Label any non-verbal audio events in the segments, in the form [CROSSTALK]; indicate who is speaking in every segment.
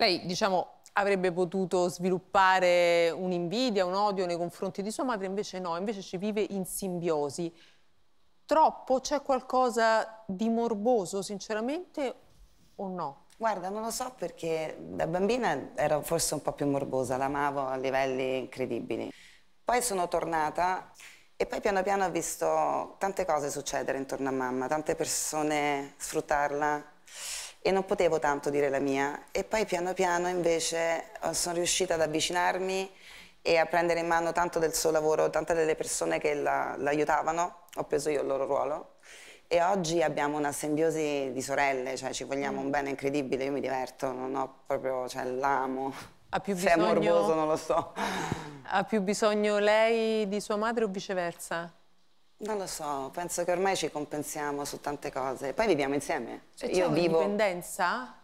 Speaker 1: Lei, diciamo, avrebbe potuto sviluppare un'invidia, un odio nei confronti di sua madre, invece no, invece ci vive in simbiosi. Troppo? C'è qualcosa di morboso, sinceramente, o no? Guarda, non lo so
Speaker 2: perché da bambina ero forse un po' più morbosa, l'amavo a livelli incredibili. Poi sono tornata e poi piano piano ho visto tante cose succedere intorno a mamma, tante persone sfruttarla e non potevo tanto dire la mia e poi piano piano invece sono riuscita ad avvicinarmi e a prendere in mano tanto del suo lavoro, tante delle persone che l'aiutavano, la, ho preso io il loro ruolo e oggi abbiamo una simbiosi di sorelle, cioè ci vogliamo mm. un bene incredibile, io mi diverto, non ho proprio, cioè l'amo. Ha più [LAUGHS] cioè, bisogno... Se è morboso non lo so. Ha più
Speaker 1: bisogno lei di sua madre o viceversa?
Speaker 2: Non lo so, penso che ormai ci compensiamo su tante cose. Poi viviamo insieme. Cioè, io vivo...
Speaker 1: dipendenza?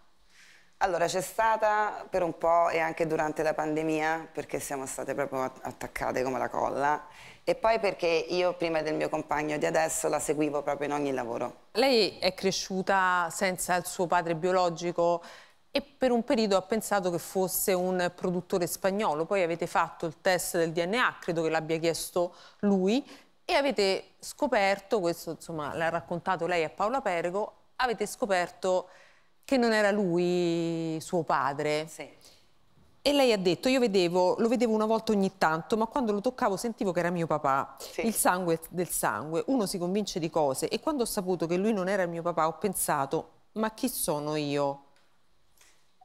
Speaker 2: Allora, c'è stata per un po' e anche durante la pandemia, perché siamo state proprio attaccate come la colla, e poi perché io prima del mio compagno di adesso la seguivo proprio in ogni lavoro.
Speaker 1: Lei è cresciuta senza il suo padre biologico e per un periodo ha pensato che fosse un produttore spagnolo, poi avete fatto il test del DNA, credo che l'abbia chiesto lui, e avete scoperto, questo insomma l'ha raccontato lei a Paola Perego, avete scoperto che non era lui suo padre. Sì. E lei ha detto, io vedevo, lo vedevo una volta ogni tanto, ma quando lo toccavo sentivo che era mio papà. Sì. Il sangue del sangue, uno si convince di cose e quando ho saputo che lui non era mio papà ho pensato, ma chi sono io?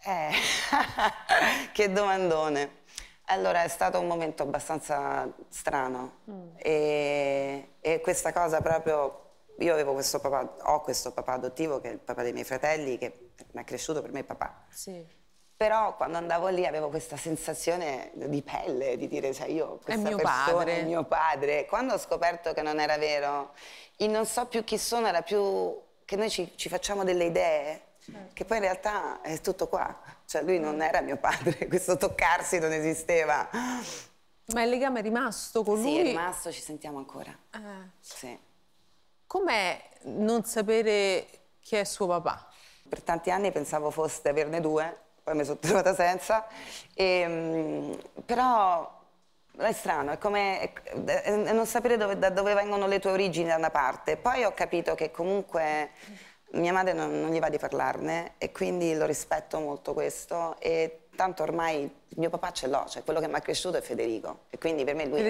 Speaker 2: Eh, [LAUGHS] che domandone. Allora, è stato un momento abbastanza strano mm. e questa cosa proprio... Io avevo questo papà, ho questo papà adottivo che è il papà dei miei fratelli, che mi ha cresciuto per me papà. Sì. Però quando andavo lì avevo questa sensazione di pelle, di dire, cioè io questa è mio persona padre. è mio padre. Quando ho scoperto che non era vero, il non so più chi sono era più che noi ci, ci facciamo delle idee, certo. che poi in realtà è tutto qua. Cioè lui non era mio padre, [LAUGHS] questo toccarsi non esisteva. Ma il legame è rimasto con sì, lui? Sì, è rimasto, ci sentiamo ancora. Ah. Sì. Com'è non sapere chi è suo papà? Per tanti anni pensavo fosse averne due, poi mi sono trovata senza. E, ehm, però è strano, è come è non sapere dove, da dove vengono le tue origini da una parte. Poi ho capito che comunque mia madre non, non gli va di parlarne e quindi lo rispetto molto questo. E tanto ormai mio papà ce l'ho, cioè quello che mi ha cresciuto è Federico e quindi per me lui... Federico.